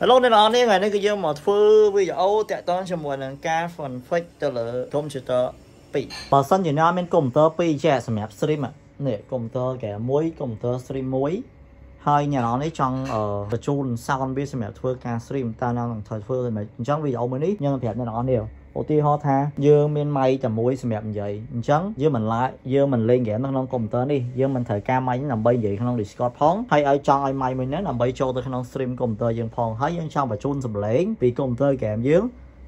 ហេឡូអ្នកនរនេះថ្ងៃនេះគឺយើងមកធ្វើវីដេអូតាក់ទងជាមួយនឹងការ config ទៅលើ computer 2បើសិនជាអ្នកមាន computer 2ជាក់សម្រាប់ stream នេះ computer គេ1 computer stream 1ហើយអ្នកនរនេះចង់បញ្ជូន sound វាសម្រាប់ធ្វើការ stream តើអ្នកនឹងធ្វើធ្វើមិនអញ្ចឹងវីដេអូមួយនេះខ្ញុំប្រាប់អ្នកនរនេះឧទាហរណ៍ថាយើងមានម៉ៃតែមួយសម្រាប់និយាយអញ្ចឹងយើងមិនឡាយយើងមិនលេងហ្គេមនៅក្នុងកុំព្យូទ័រនេះយើងមិនត្រូវការម៉ៃដើម្បីនិយាយក្នុង Discord ផងហើយឲ្យចង់ឲ្យម៉ៃមួយនេះដើម្បីចូលទៅក្នុង stream កុំព្យូទ័រយើងផងហើយយើងចង់បញ្ជូនសម្លេងពីកុំព្យូទ័រហ្គេមយើង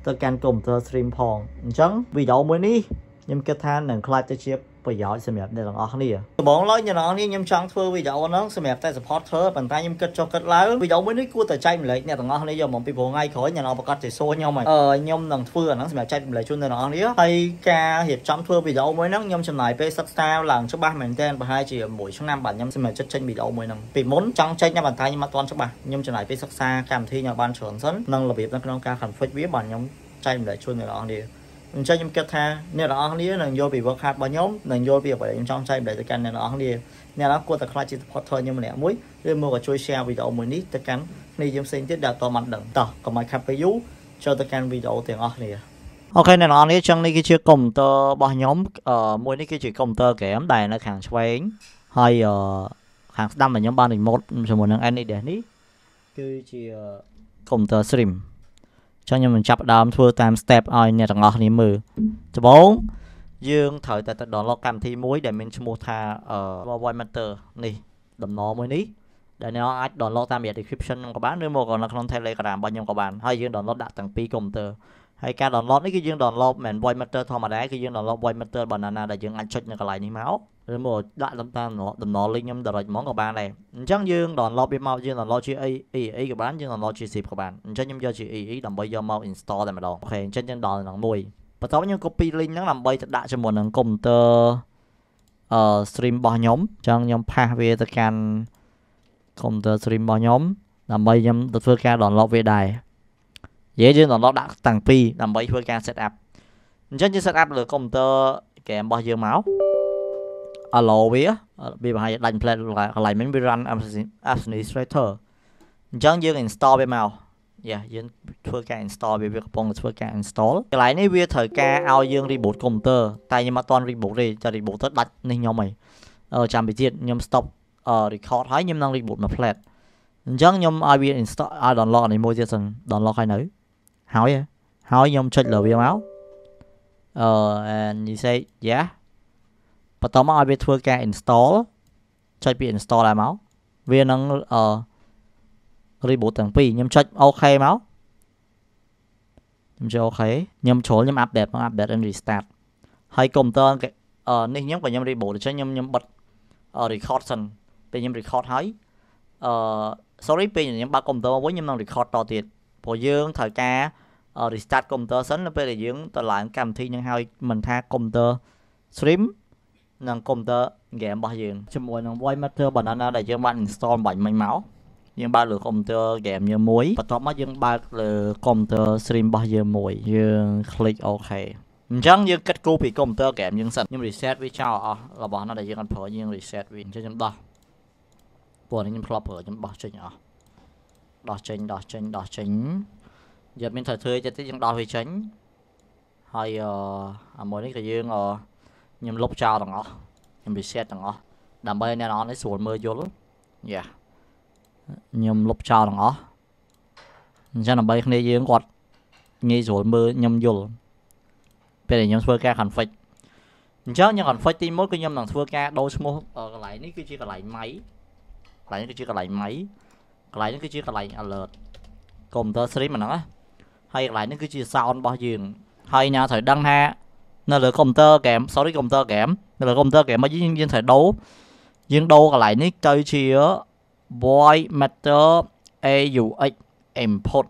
ទៅកាន់កុំព្យូទ័រ stream ផងអញ្ចឹងវីដេអូមួយនេះខ្ញុំគិតថានឹងខ្លាចទៅជាប្រយោជន៍សម្រាប់អ្នកទាំងអស់គ្នាដំបូងឡើយអ្នកទាំងអស់គ្នាខ្ញុំចង់ធ្វើវីដេអូហ្នឹងសម្រាប់តែ supporter ប៉ុន្តែខ្ញុំគិតចុះគិតឡើងវីដេអូមួយនេះគួរតែចែកម្លែកអ្នកទាំងអស់គ្នាយកមកពីព្រោះថ្ងៃក្រោយអ្នកប្រកាសជាសួរខ្ញុំហើយអឺខ្ញុំនឹងធ្វើអាហ្នឹងសម្រាប់ចែកម្លែកជូនអ្នកទាំងអស់គ្នាហើយការរៀបចំធ្វើវីដេអូមួយហ្នឹងខ្ញុំចំណាយពេលសិក្សាឡើងច្បាស់មែនទែនប្រហែលជា1ឆ្នាំបាទខ្ញុំសម្រាប់ចិត្តចេញវីដេអូមួយហ្នឹងពីមុនចង់ចេញតែប៉ុន្តែខ្ញុំអត់ទាន់ច្បាស់ខ្ញុំចំណាយពេលសិក្សាកម្មវិធីខ្ញុំបានច្រើនសិននិងរបៀបនៅក្នុងការ config វាបាទខ្ញុំចែកម្លែកជូនអ្នកទាំងអស់គ្នាអញ្ចឹងខ្ញុំគិតថាអ្នកទាំងអស់គ្នានឹងយល់ពី work hard របស់ខ្ញុំនឹងយល់ពីអ្វីដែលខ្ញុំចង់ចែកបម្រែទៅកាន់អ្នកទាំងអស់គ្នាអ្នកទាំងគួរតែខ្លាចជា supporter ខ្ញុំម្នាក់មួយឬមកក៏ជួយ share វីដេអូមួយនេះទៅកាន់គ្នាយើងផ្សេងទៀតដែលអត់បានដឹងតោះកុំឲ្យខាត់ពេលយូរចូលទៅកាន់វីដេអូទាំងអស់គ្នាអូខេអ្នកនរនេះចឹងនេះគឺជាកុំព្យូទ័ររបស់ខ្ញុំមួយនេះគឺជាកុំព្យូទ័រ game ដែលនៅខាងឆ្វេងហើយខាងស្ដាំរបស់ខ្ញុំបានរីម៉ូតជាមួយនឹង NVIDIA នេះគឺជាកុំព្យូទ័រ stream ចុះខ្ញុំនឹងចាប់ដើមធ្វើតាម step ឲ្យអ្នកទាំងអស់គ្នាមើលដំបូងយើងត្រូវតែទៅ download កម្មវិធីមួយដែលមានឈ្មោះថា Void Matter នេះដំណមួយនេះដែលអ្នកអាច download តាមរយៈ description ខ្ញុំក៏បានឬមកនៅក្នុង Telegram របស់ខ្ញុំក៏បានហើយយើង download ដាក់ទាំងពីរ computer ហើយការ download នេះគឺយើង download មិន void meter ធម្មតាគឺយើង download void meter banana ដែលយើងអាចចុចនៅកន្លែងនេះមកឬមកដាក់តាមតាមដំណរ link ខ្ញុំ direct ហ្មងក៏បានដែរអញ្ចឹងយើង download វាមកយើង download ជា AE ក៏បានយើង download ជា zip ក៏បានអញ្ចឹងខ្ញុំយកជា AE ដើម្បីយកមក install តែម្ដងអូខេអញ្ចឹងយើង download នឹងមួយបន្ទាប់ខ្ញុំ copy link ហ្នឹងដើម្បីទៅដាក់ជាមួយនឹង computer អឺ stream របស់ខ្ញុំអញ្ចឹងខ្ញុំផាសវាទៅកាន់ computer stream របស់ខ្ញុំដើម្បីខ្ញុំទៅធ្វើការ download វាដែរនិយាយយើង download ដាក់តាំងពីដើម្បីធ្វើការ set up អញ្ចឹងយើង set up លើ computer game របស់យើងមក allow វាវាបង្ហាញដាច់ plate កន្លែងមិនវា run administrator អញ្ចឹងយើង install វាមកយ៉ាយើងធ្វើការ install វាវាកំពុងធ្វើការ install កន្លែងនេះវាត្រូវការឲ្យយើង reboot computer តែខ្ញុំអត់ទាន់ reboot ទេចុះ reboot ទៅដាច់នេះខ្ញុំហីចាំពីទៀតខ្ញុំ stop record ហើយខ្ញុំនឹង reboot មក plate អញ្ចឹងខ្ញុំឲ្យវា install ឲ្យ download នេះមួយទៀតសិន download ហើយនៅហើយហើយខ្ញុំចុចលើវាមកអឺ and you say yeah បន្តមកឲ្យវាធ្វើការ install ចុចពី install ដែរមកវានឹងអឺ reboot ទាំងពីរខ្ញុំចុច OK មកខ្ញុំចុច OK ខ្ញុំជ្រុលខ្ញុំ update មក update and restart ហើយកុំព្យូទ័រនេះខ្ញុំក៏ខ្ញុំ reboot អញ្ចឹងខ្ញុំខ្ញុំបិទ record សិនពេលខ្ញុំ record ហើយអឺ sorry ពេលខ្ញុំបើកកុំព្យូទ័រមកវិញខ្ញុំនឹង record តទៀតព្រោះយើងត្រូវការ restart computer សិននៅពេលដែលយើងទៅឡើងកម្មវិធីនឹងហើយមិនថា computer stream និង computer game របស់យើងជាមួយនឹង voice master banana ដែលយើងបាន install បាញ់មិញមកយើងបើកលើ computer game យើងមួយបន្ទាប់មកយើងបើកលើ computer stream របស់យើងមួយយើង click OK អញ្ចឹងយើងគិតគូរពី computer game យើងសិនខ្ញុំ reset វាចោលអស់របស់នោះដែលយើងអត់ប្រើយើង reset វាអញ្ចឹងខ្ញុំដោះព្រោះនេះខ្ញុំធ្លាប់ប្រើខ្ញុំបោះចេញអស់ដោះចេញដោះចេញដោះចេញយើងមានត្រូវធ្វើទៀតទៀតយើងដោះវាចេញហើយអអាមួយនេះក៏យើងខ្ញុំលុបចោលទាំងអស់ខ្ញុំ reset ទាំងអស់ដើម្បីអ្នកនរនេះស្រួលមើលយល់យ៉ាខ្ញុំលុបចោលទាំងអស់អញ្ចឹងដើម្បីគ្នាយើងគាត់ងាយស្រួលមើលខ្ញុំយល់ពេលដែលខ្ញុំធ្វើការ config អញ្ចឹងខ្ញុំ config ទី1គឺខ្ញុំនឹងធ្វើការដូរឈ្មោះកន្លែងនេះគឺជាកន្លែងម៉ៃកន្លែងនេះគឺជាកន្លែងម៉ៃកន្លែងនេះគឺជាកន្លែង alert computer stream ហ្នឹងណាហើយកន្លែងនេះគឺជា sound របស់យើងហើយអ្នកត្រូវដឹងថានៅលើ computer game sorry computer game នៅលើ computer game របស់យើងយើងត្រូវដូរយើងដូរកន្លែងនេះទៅជា void matter aux input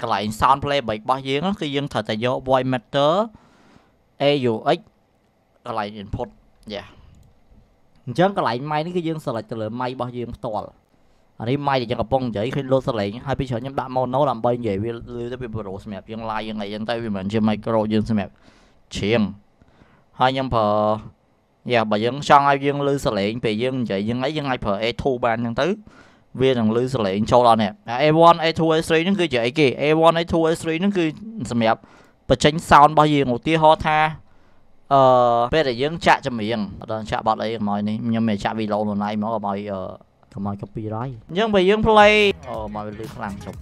កន្លែង sound play 3របស់យើងគឺយើងត្រូវតែយក void matter aux កន្លែង input យ៉ាអញ្ចឹងកន្លែង mic នេះគឺយើង select ទៅលើ mic របស់យើងផ្ទាល់អានេះម៉ៃតែយើងកំពុងនិយាយឃើញលោតសលេងហើយពីច្រើនខ្ញុំដាក់ mono ដើម្បីនិយាយវាលឺទៅវាប្រូសម្រាប់យើង live យ៉ាងអីចឹងទៅវាមិនជា micro យើងសម្រាប់ច្រៀងហើយខ្ញុំប្រើយ៉ាបើយើងចង់ឲ្យយើងលឺសលេងពេលយើងនិយាយយ៉ាងអីយើងអាចប្រើ A2 បានចឹងទៅវានឹងលឺសលេងចូលដល់នេះ A1 A2 A3 ហ្នឹងគឺជាអីគេ A1 A2 A3 ហ្នឹងគឺសម្រាប់បញ្ចេញ sound របស់យើងឧទាហរណ៍ថាអឺពេលដែលយើងចាក់ចម្រៀងអត់ដល់ចាក់បាត់អីមកនេះខ្ញុំមិនចាក់វីដេអូខ្លួនឯងមកឲ្យកុំឲ្យ copyright អញ្ចឹងបើយើង play អូមកវាលឺខ្លាំងចុះ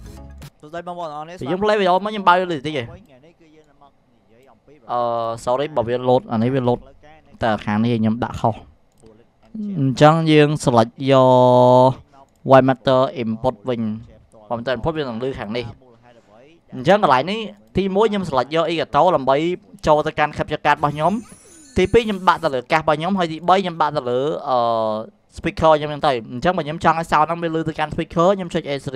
សួស្ដីបងប្អូនអរនេះយើង play វីដេអូមកខ្ញុំបើកលឺតិចហ៎អឺ sorry បើវា load អានេះវា load តែខាងនេះខ្ញុំដាក់ខុសអញ្ចឹងយើង select យក white matter input វិញ white matter input វានឹងលឺខាងនេះអញ្ចឹងកន្លែងនេះទី1ខ្ញុំ select យក e-gato ដើម្បីចូលទៅកាន់ capture card របស់ខ្ញុំទី2ខ្ញុំដាក់ទៅលើកាសរបស់ខ្ញុំហើយទី3ខ្ញុំដាក់ទៅលើអឺ speaker ខ្ញុំហ្នឹងទៅអញ្ចឹងបើខ្ញុំចង់ឲ្យ sound ហ្នឹងវាលឺទៅកាន់ speaker ខ្ញុំចុច S3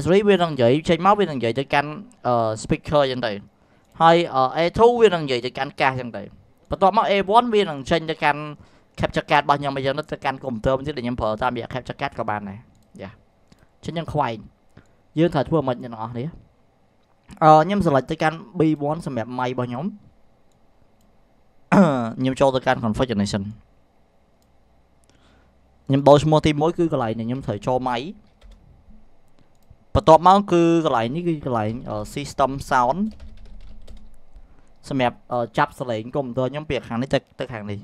S3 វានឹងនិយាយចេញមកវានឹងនិយាយទៅកាន់ speaker អញ្ចឹងទៅហើយ A2 វានឹងនិយាយទៅកាន់កាសអញ្ចឹងទៅបន្ទាប់មក A1 វានឹងចេញទៅកាន់ capture card របស់ខ្ញុំអញ្ចឹងទៅកាន់កុំព្យូទ័រទៀតដែលខ្ញុំប្រើតាមរយៈ capture card ក៏បានដែរយ៉ាចឹងយើងខ្វែងយើងត្រូវធ្វើមិនទាំងអស់នេះអឺខ្ញុំ select ទៅកាន់ B1 សម្រាប់ mic របស់ខ្ញុំខ្ញុំចូលទៅកាន់ configuration ខ្ញុំបោឈ្មោះទី1គឺកន្លែងនេះខ្ញុំត្រូវចូលម៉ៃបន្ទាប់មកគឺកន្លែងនេះគឺកន្លែង system sound សម្រាប់ចាប់សលេងកុំព្យូទ័រខ្ញុំពីខាងនេះទៅទៅខាងនេះ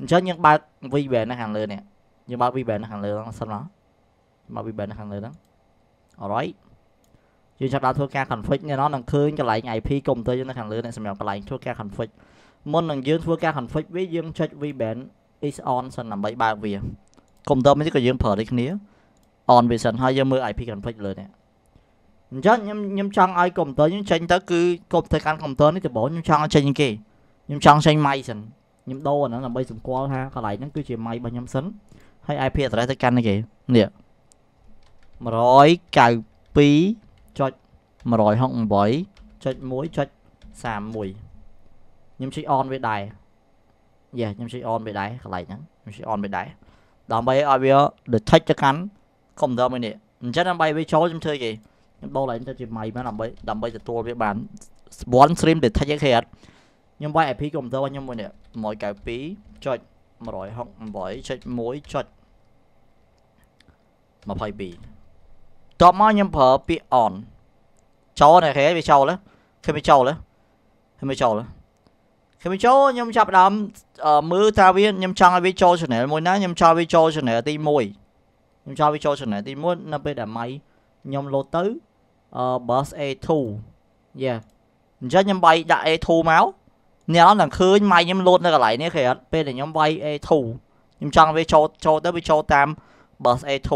អញ្ចឹងយើងបើក VBand នៅខាងលើនេះយើងបើក VBand នៅខាងលើហ្នឹងសិនមកមក VBand នៅខាងលើហ្នឹង alright យើងចាប់ដើមធ្វើការ config នេះនោះនឹងឃើញកន្លែង IP កុំព្យូទ័រយើងនៅខាងលើនេះសម្រាប់កន្លែងធ្វើការ config មុននឹងយើងធ្វើការ config វាយើងចុច VBand is on សិនដើម្បីបើកវាកុំព្យូទ័រមួយទៀតក៏យើងប្រើដូចគ្នា on vision ហើយយើងមើល IP config លើនេះអញ្ចឹងខ្ញុំខ្ញុំចង់ឲ្យកុំព្យូទ័រខ្ញុំចេញទៅគឺកុំធ្វើកាន់កុំព្យូទ័រនេះដំបូងខ្ញុំចង់ឲ្យចេញគេខ្ញុំចង់ចេញ mic សិនខ្ញុំដូរអាហ្នឹងដើម្បីសម្គាល់ថាកន្លែងហ្នឹងគឺជា mic របស់ខ្ញុំសិនហើយ IP address ទៅកាន់គេនេះ192.168.1.31ខ្ញុំជិះ on វាដែរយ៉ាខ្ញុំជិះ on វាដែរកន្លែងហ្នឹងខ្ញុំជិះ on វាដែរដើម្បីឲ្យវា detect ទៅកាន់ computer មួយនេះអញ្ចឹងដើម្បីវាចូល ខ្ញុំធ្វើគេខ្ញុំបោកឡើងទៅជា mic មកដើម្បីដើម្បីទទួលវាបាន one stream detect គេអត់ខ្ញុំវាយ IP computer របស់ខ្ញុំមួយនេះ192.168.1.22តបមកខ្ញុំប្រើពាក្យ on ចូលណាគេវាចូលហ៎ឃើញវាចូលហ៎ឃើញវាចូលហ៎ខ្ញុំចូលខ្ញុំចាប់ដើមមើលត្រាវាខ្ញុំចង់ឲ្យវាចូល channel មួយណាខ្ញុំចង់វាចូល channel ទី1ខ្ញុំចង់វាចូល channel ទី1នៅពេលដែលម៉ៃខ្ញុំលោតទៅ bus A2 យ៉ាអញ្ចឹងខ្ញុំបាយដាក់ A2 មកអ្នកអត់នឹងឃើញម៉ៃខ្ញុំលោតនៅកន្លែងនេះគេអត់ពេលដែលខ្ញុំបាយ A2 ខ្ញុំចង់វាចូលចូលទៅវាចូលតាម bus A2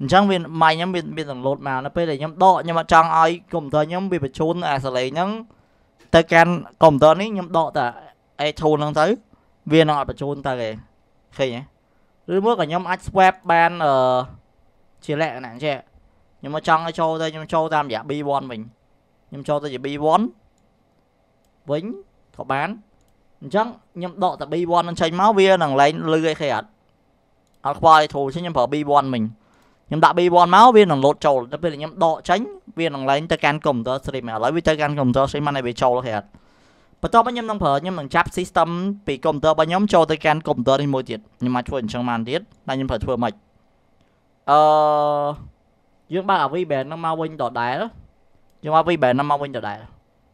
អញ្ចឹងវាម៉ៃខ្ញុំមានមានដំណលោតមកនៅពេលដែលខ្ញុំដកខ្ញុំអត់ចង់ឲ្យកុំព្យូទ័រខ្ញុំវាបញ្ជូនអាសលេងហ្នឹងទៅកាន់កុំព្យូទ័រនេះខ្ញុំដកតែ A2 ហ្នឹងទៅវានឹងអត់បញ្ជូនទៅទេឃើញទេឬមួយក៏ខ្ញុំអាច swap បានអឺជាលក្ខណៈជាខ្ញុំមកចង់ឲ្យចូលទៅខ្ញុំចូលតាមរយៈ B1 វិញខ្ញុំចូលទៅជា B1 វិញក៏បានអញ្ចឹងខ្ញុំដកតែ B1 នឹងចេញមកវានឹងឡើងលឺអីគេអត់អត់ខ្វល់អីធូរខ្ញុំប្រើ B1 វិញខ្ញុំដាក់ B1 មកវានឹងលោតចូលទៅពេលខ្ញុំដកចេញវានឹងឡើងទៅកាន់ computer stream ឥឡូវវាទៅកាន់ computer stream មកឲ្យវាចូលក្រៅបន្ទាប់មកខ្ញុំនឹងប្រើខ្ញុំនឹងចាប់ system ពី computer របស់ខ្ញុំចូលទៅកាន់ computer នេះមួយទៀតខ្ញុំអាចធ្វើអញ្ចឹងបានទៀតតែខ្ញុំប្រើធ្វើមិនអឺយើងបើកអា VBand នឹងមកវិញដដែលយើងមក VBand នឹងមកវិញដដែល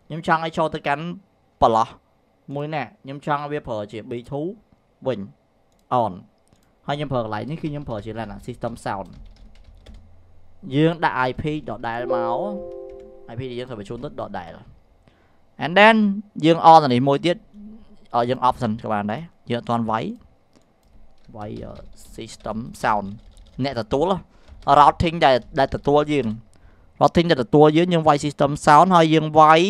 ខ្ញុំចង់ឲ្យចូលទៅកាន់ប្រឡោះមួយណាខ្ញុំចង់ឲ្យវាប្រើជា B2 វិញ on ហើយខ្ញុំប្រើកន្លែងនេះគឺខ្ញុំប្រើជា LAN system sound យើងដាក់ IP ដដែលមក IP ដែលយើងត្រូវបញ្ជូនទៅដដែល and then យើង on នេះមួយទៀតយើង option ក៏បានដែរយើងអត់ទាន់វាយវាយ system sound អ្នកទទួល routing ដែលដែលទទួលយើង routing ដែលទទួលយើងយើងវាយ system sound ហើយយើងវាយ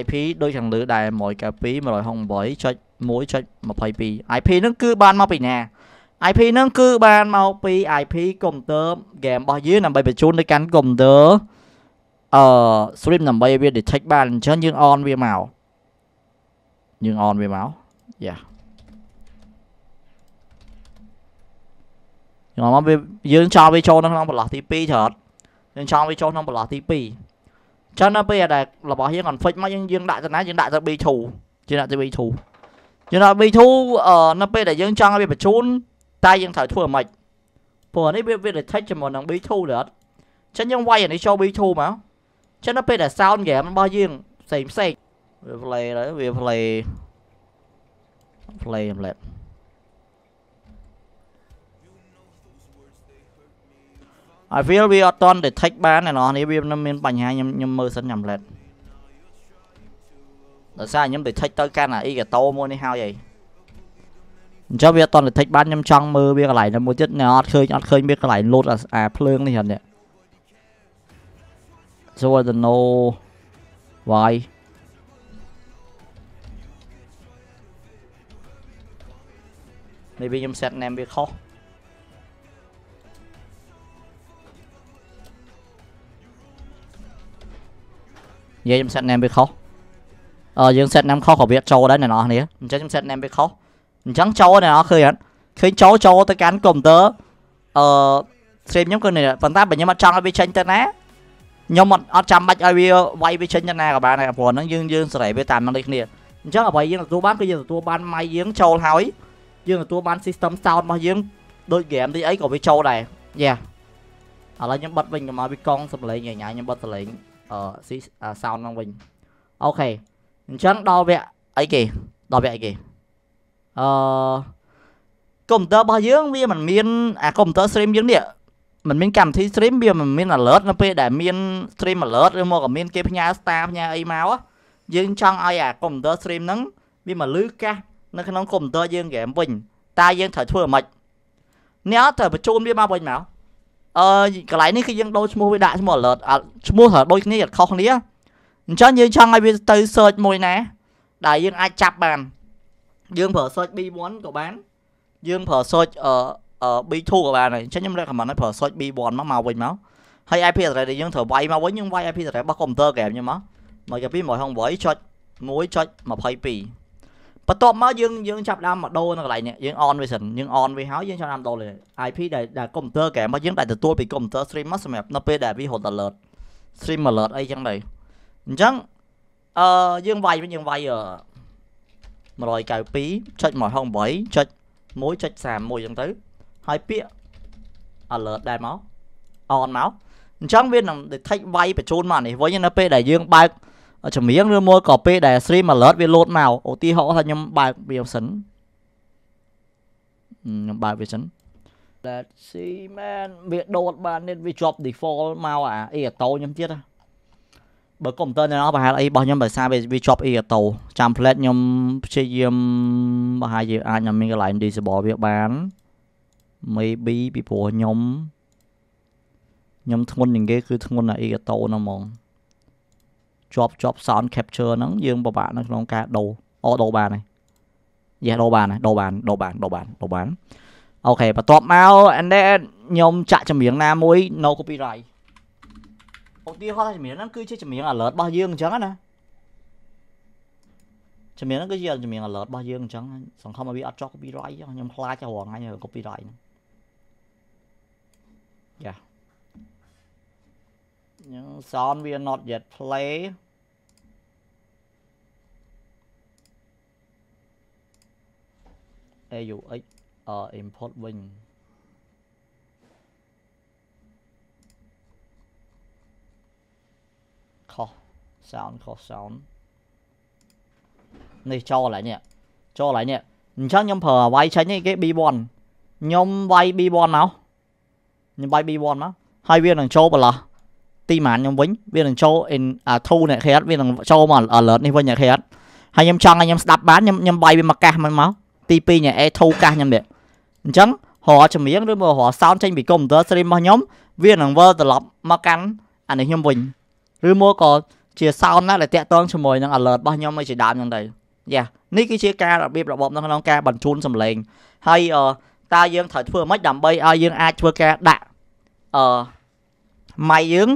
IP ដូចខាងលើដែរ192 168.1.22 IP ហ្នឹង គឺបានមកពីណា IP ហ្នឹងគឺបានមកពី IP កុំព្យូទ័រ game របស់យើងដើម្បីបញ្ជូនទៅកាន់កុំព្យូទ័រអឺ stream ដើម្បីវា detect បានអញ្ចឹងយើង on វាមកយើង on វាមកយ៉ាយើងមកវាយើងចោលវាចូលក្នុងបន្លោះទី2ច្រើនយើងចង់វាចូលក្នុងបន្លោះទី2អញ្ចឹងដល់ពេលដែលរបស់យើង config មកយើងយើងដាក់ទៅណាយើងដាក់ទៅ B2 យើងដាក់ទៅ B2 យើងដាក់ B2 អឺនៅពេលដែលយើងចង់ឲ្យវាបញ្ជូនតែយើងត្រូវធ្វើម៉េចព្រោះនេះវាវា detect ជាមួយនឹង B2 ដែរអត់ចឹងយើងវាយអានេះចូល B2 មកចឹងដល់ពេលដែល sound game របស់យើងផ្សេងផ្សេងវា play ទៅវា play play ម្លេះអា feel វាអត់តន់ detect បានឯណោះនេះវាមានបញ្ហាខ្ញុំខ្ញុំមើលសិនខ្ញុំម្លេះដោយសារខ្ញុំ detect ទៅកាន់អាអ៊ីកាតូមួយនេះហើយអីអញ្ចឹងវាអត់តតិចបានខ្ញុំចង់មើលវាកន្លែងណាមួយទៀតខ្ញុំអត់ឃើញអត់ឃើញវាកន្លែងលូតអាភ្លើងនេះហ្នឹង so I don't know why នេះវាខ្ញុំ set name វាខុសនិយាយខ្ញុំ set name វាខុសអឺយើង set name ខុសក៏វាចូលដែរអ្នកនរគ្នាអញ្ចឹងខ្ញុំ set name វាខុសអញ្ចឹងចូលអ្នកនរឃើញអត់ឃើញចូលចូលទៅកាន់កុំព្យូទ័រអឺស្រីខ្ញុំគឺនេះប៉ុន្តែបើខ្ញុំអត់ចង់ឲ្យវាចេញទៅណាខ្ញុំអត់អត់ចាំបាច់ឲ្យវាវាយវាចេញទៅណាក៏បានដែរព្រោះហ្នឹងយើងយើងសេរីវាតាមនឹងដូចគ្នាអញ្ចឹងអ្វីយើងទទួលបានគឺយើងទទួលបានម៉ៃយើងចូលហើយយើងទទួលបាន system sound របស់យើងដូច game ទីអីក៏វាចូលដែរយ៉ាឥឡូវខ្ញុំបិទវិញកុំឲ្យវាកង់សំឡេងញ៉ាខ្ញុំបិទសំឡេងអឺ sound ហ្នឹងវិញអូខេអញ្ចឹងដល់វគ្គអីគេដល់វគ្គអីគេអឺកុំព្យូទ័ររបស់យើងវាមិនមានអាកុំព្យូទ័រ stream យើងនេះមិនមានកម្មវិធី stream វាមិនមាន alert នៅពេលដែលមាន stream alert ឬមកក៏មានគេផ្ញើ star ផ្ញើអីមកយើងចង់ឲ្យអាកុំព្យូទ័រ stream ហ្នឹងវាមកលឺកាសនៅក្នុងកុំព្យូទ័រយើងហ្គេមវិញតើយើងត្រូវធ្វើម៉េចអ្នកទៅបញ្ជូនវាមកវិញមកអឺកន្លែងនេះគឺយើងដូរឈ្មោះវាដាក់ឈ្មោះ alert ឈ្មោះត្រូវដូចគ្នាអត់ខុសគ្នាអញ្ចឹងយើងចង់ឲ្យវាទៅ search មួយណា ដែលយើងអាចចាប់បានយើងប្រើ search B1 ក៏បានយើងប្រើ search អឺ B2 ក៏បានហើយអញ្ចឹងខ្ញុំ recommend ឲ្យប្រើ search B1 មកមកវិញមកហើយ IP address ដែលយើងត្រូវវាយមកវិញយើងវាយ IP address របស់ computer game ខ្ញុំមកមកកាពី168.1.22បន្ទាប់មកយើងយើងចាប់ដើមមកដូរនៅកន្លែងនេះយើង on វាសិនយើង on វាហើយយើងចាប់ដើមដូរ IP ដែលដែល computer ហ្គេមរបស់យើងដែលទទួលពី computer stream មកសម្រាប់នៅពេលដែលវាហត់ alert stream alert អីចឹងដែរអញ្ចឹងអឺយើងវាយវិញយើងវាយ192.168.1.31ចឹងទៅហើយពាក្យ alert ដែរមក on មកអញ្ចឹងវានឹង detect វាយបញ្ជូនមកនេះវិញនៅពេលដែលយើងបើកចម្រៀងឬមួយក៏ពេលដែល stream alert វា load មកឧទាហរណ៍ថាខ្ញុំបើកវាសិនខ្ញុំបើកវាសិន that see man វា load បាននេះវាជាប់ default មកអាអីអតោខ្ញុំទៀតហ៎បើកុំព្យូទ័រនៅប្រហែលអីរបស់ខ្ញុំបើសារវាជាប់អ៊ីកតូចាំ plate ខ្ញុំព្យាយាមប្រហែលជាអាចនឹងមានកន្លែង disable វាបាន maybe ពីព្រោះខ្ញុំខ្ញុំធ្ងន់ជាងគេគឺធ្ងន់ណាអ៊ីកតូហ្នឹងហ្មងជាប់ជាប់ sound capture ហ្នឹងយើងពិបាកនៅក្នុងការដូរអូដូរបានហើយយេដូរបានដូរបានដូរបានដូរបានដូរបានអូខេបន្ទាប់មក and then ខ្ញុំចាក់ចម្រៀងណាមួយ no copyright ឧទាហរណ៍ថាចម្រៀងហ្នឹងគឺជាចម្រៀង alert របស់យើងអញ្ចឹងណាចម្រៀងហ្នឹងគឺជាចម្រៀង alert របស់យើងអញ្ចឹងសង្ឃឹមឲ្យវាអត់ចោះ copyright ខ្ញុំខ្លាចរងថ្ងៃ copyright ហ្នឹងយ៉ាអញ្ចឹង sound we are not yet play អេយូអិចអ import វិញខុស sound ខុស sound នេះចូលកន្លែងនេះចូលកន្លែងនេះអញ្ចឹងខ្ញុំប្រើអាវ៉ៃចេញនេះគេ B1 ខ្ញុំវាយ B1 មកខ្ញុំវាយ B1 មកហើយវានឹងចូលបន្លោះទីម៉ានខ្ញុំវិញវានឹងចូល in ធូអ្នកគេអត់វានឹងចូលមក alert នេះវិញអ្នកគេអត់ហើយខ្ញុំចង់ឲ្យខ្ញុំស្ដាប់បានខ្ញុំខ្ញុំវាយវាមកកាសមិនមកទី2អ្នក A2 កាសខ្ញុំនេះអញ្ចឹងរកចម្រៀងឬមករក sound ចេញពី computer stream របស់ខ្ញុំវានឹងវិលត្រឡប់មកកាន់អានេះខ្ញុំវិញឬមកក៏ជាសោនណាដែលតាក់ទងជាមួយនឹង alert របស់ខ្ញុំឲ្យជាដើមហ្នឹងទៅយ៉ានេះគឺជាការរបៀបរបបនៅក្នុងការបញ្ជូនសំឡេងហើយតើយើងត្រូវធ្វើមិនដើម្បីឲ្យយើងអាចធ្វើការដាក់អឺម៉ៃយើង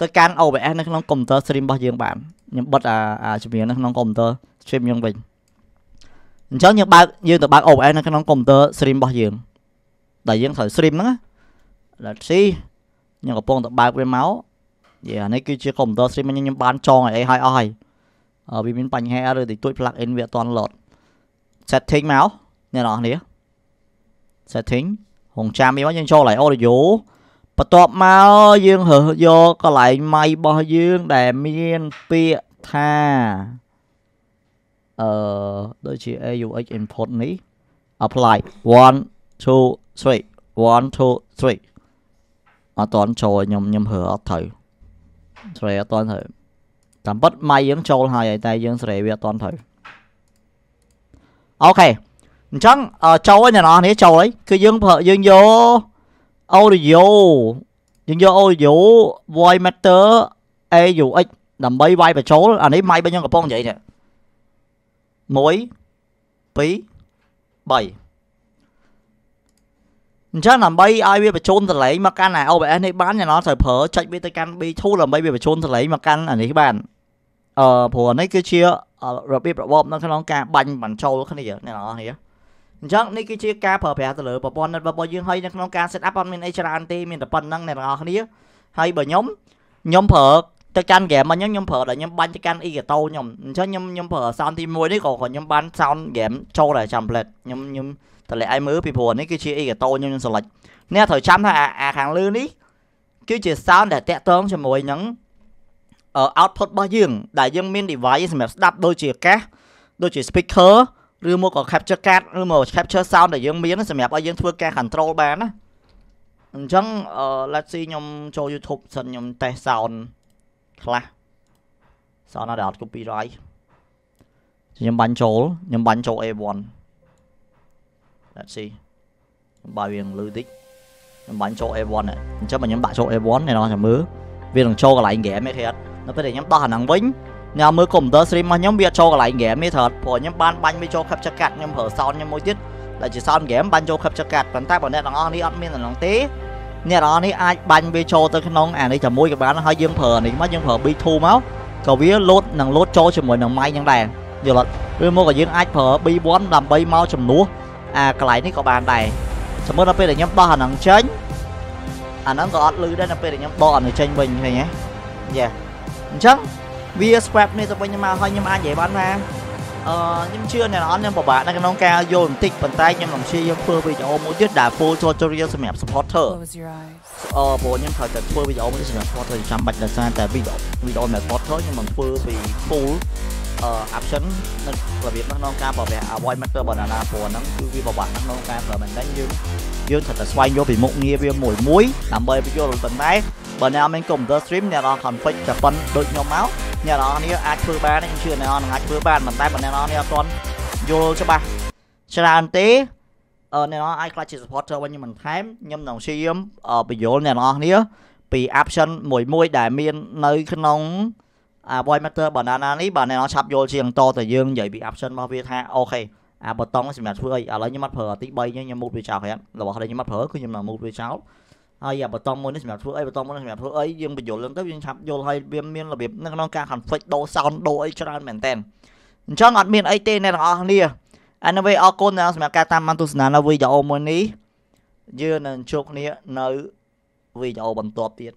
ទៅកាន់ OBS នៅក្នុងកុំព្យូទ័រ stream របស់យើងបានខ្ញុំបិទអាជំនាញនៅក្នុងកុំព្យូទ័រ stream យើងវិញអញ្ចឹងយើងបើកយើងទៅបើក OBS នៅក្នុងកុំព្យូទ័រ stream របស់យើងដែលយើងត្រូវ stream ហ្នឹងណា Let's see ខ្ញុំកំពុងទៅបើកវាមក yeah នេះគឺជា computer stream ខ្ញុំបានចងឲ្យអីហើយអស់ហើយវាមានបញ្ហាឬតិចតួច plug in វាអត់ទាន់ load setting មកអ្នកនរគ្នា setting រងចាំវាមកយើងចូលឲ្យ audio បន្ទាប់មកយើងរើសយកកន្លែងម៉ៃរបស់យើងដែលមានពាក្យថាអឺដូចជា AUX input នេះ apply 1 2 3 1 2 3អត់តន់ចូលខ្ញុំខ្ញុំរើអត់ត្រូវស្រីអត់តាន់ត្រូវតាមពិតម៉ៃយើងចូលហើយតែយើងស្រីវាអត់តាន់ត្រូវអូខេអញ្ចឹងចូលហើយអ្នកនរនេះចូលហើយគឺយើងយើងយក audio យើងយក audio voice matter AUX ដើម្បីវាយបញ្ចូលអានេះម៉ៃរបស់ខ្ញុំកំពុងនិយាយនេះ1 2 3អញ្ចឹងដើម្បីឲ្យវាបញ្ជូនសលេងមកកាន់ OBS នេះបានយ៉ាងណាត្រូវប្រើចុចវាទៅកាន់ B2 ដើម្បីវាបញ្ជូនសលេងមកកាន់អានេះបានអឺព្រោះនេះគឺជារបៀបរបបនៅក្នុងការបាញ់បញ្ចូលគ្នាអ្នកនរគ្នាអញ្ចឹងនេះគឺជាការប្រើប្រាស់ទៅលើប្រព័ន្ធ network របស់យើងហើយនៅក្នុងការ set up អត់មានអីច្រើនទេមានតែប៉ុណ្្នឹងអ្នកនរគ្នាហើយបើខ្ញុំខ្ញុំប្រើទៅកាន់ game មិញខ្ញុំប្រើដល់ខ្ញុំបាញ់ទៅកាន់ e-gato ខ្ញុំអញ្ចឹងខ្ញុំខ្ញុំប្រើ sound ទី1នេះក៏ខ្ញុំបាន sound game ចូលដែរ template ខ្ញុំខ្ញុំតម្លាក់ឲ្យមើលពីព្រោះនេះ គឺជាអ៊ីកាតូខ្ញុំខ្ញុំ select អ្នកត្រូវចាំថាអាខាងលើនេះគឺជា sound ដែលតាក់ទងជាមួយនឹង output របស់យើងដែលយើងមាន device សម្រាប់ស្ដាប់ដូចជាកាសដូចជា speaker ឬមកក៏ capture card ឬមក capture sound ដែលយើងមានសម្រាប់ឲ្យយើងធ្វើការ control បានណាអញ្ចឹង let's see ខ្ញុំចូល YouTube សិនខ្ញុំ test sound ខ្លះ sound ណាដែលអត់ copyright ខ្ញុំបាញ់ចូលខ្ញុំបាញ់ចូល A1 let's see ខ្ញុំបើកវាលឺតិចខ្ញុំបាញ់ចូល A1 អញ្ចឹងបើខ្ញុំដាក់ចូល A1 អ្នកនរចាំមើលវានឹងចូលកន្លែង game ឯងគេអត់នៅពេលដែលខ្ញុំដោះអាហ្នឹងវិញខ្ញុំមើល computer stream របស់ខ្ញុំវាអត់ចូលកន្លែង game ទេត្រត់ព្រោះខ្ញុំបានបាញ់វាចូល capture card ខ្ញុំប្រើ sound ខ្ញុំមួយទៀតដែលជា sound game បាញ់ចូល capture card ប៉ុន្តែបើអ្នកទាំងអស់នេះអត់មានដំណងទេអ្នកទាំងអស់នេះអាចបាញ់វាចូលទៅក្នុងអានេះជាមួយក៏បានហើយយើងប្រើនេះមកយើងប្រើ B2 មកក៏វា load នឹង load ចូលជាមួយនឹង mic ហ្នឹងដែរយល់អត់ឬមកក៏យើងអាចប្រើ B1 ដើម្បីមកជំនួសអាកន្លែងនេះក៏បានដែរសម្មតិដល់ពេលដែលខ្ញុំបោះអាហ្នឹងចេញអាហ្នឹងក៏អត់លឺដែរដល់ពេលដែលខ្ញុំបោះអាហ្នឹងចេញវិញឃើញទេយ៉ាអញ្ចឹងវា swap នេះទៅវិញមកហើយខ្ញុំអាចនិយាយបានថាអឺខ្ញុំជឿអ្នកអនខ្ញុំពិបាកនៅក្នុងការយល់បន្តិចប៉ុន្តែខ្ញុំនឹងព្យាយាមធ្វើវីដេអូមួយទៀតដែល full tutorial សម្រាប់ supporter អឺបងខ្ញុំត្រូវតែធ្វើវីដេអូមួយសម្រាប់ supporter ចាំបាច់ដល់សារតែវីដេអូវីដេអូសម្រាប់ supporter ខ្ញុំនឹងធ្វើពី full option នៅរបៀបក្នុងការប្រវះ avoid matter របស់អាណាព្រោះហ្នឹងគឺវាពិបាកក្នុងការប្រើមែនតើយើងយើងត្រូវតែស្វែងយល់ពីមុខងារវាមួយមួយដើម្បីបញ្យល់ប៉ុន្តែបើអ្នកមានកុំព្យូទ័រ stream អ្នករង config តែប៉ុនដូចខ្ញុំមកអ្នកនរនេះអាចធ្វើបានខ្ញុំជឿអ្នកនរនឹងអាចធ្វើបានប៉ុន្តែបើអ្នកនរនេះអត់ទាន់យល់ច្បាស់ច្រើនទេអឺអ្នកនរអាចខ្លាចជា supporter វិញខ្ញុំបន្ថែមខ្ញុំនឹងព្យាយាមបញ្យល់អ្នកនរនេះពី option មួយមួយដែលមាននៅក្នុងអា void matter banana នេះបាទអ្នកនរឆាប់យល់ជាងតទៅយើងនិយាយពី option របស់វាថាអូខេអាប៊ូតុងសម្រាប់ធ្វើអីឥឡូវខ្ញុំអត់ប្រើទី3ខ្ញុំមូតវាចោលហ្នឹងរបស់ដែលខ្ញុំអត់ប្រើគឺខ្ញុំមកមូតវាចោលហើយអាប៊ូតុងមួយនេះសម្រាប់ធ្វើអីប៊ូតុងមួយនេះសម្រាប់ធ្វើអីយើងបញ្យល់ហ្នឹងទៅយើងឆាប់យល់ហើយវាមានរបៀបនៅក្នុងការ config ដូរ sound ដូរអីច្រើនមែនតើអញ្ចឹងអត់មានអីទេអ្នកទាំងអស់គ្នា Anyway អរគុណសម្រាប់ការតាមដានទស្សនានៅវីដេអូមួយនេះយើងនឹងជួបគ្នានៅវីដេអូបន្ទាប់ទៀត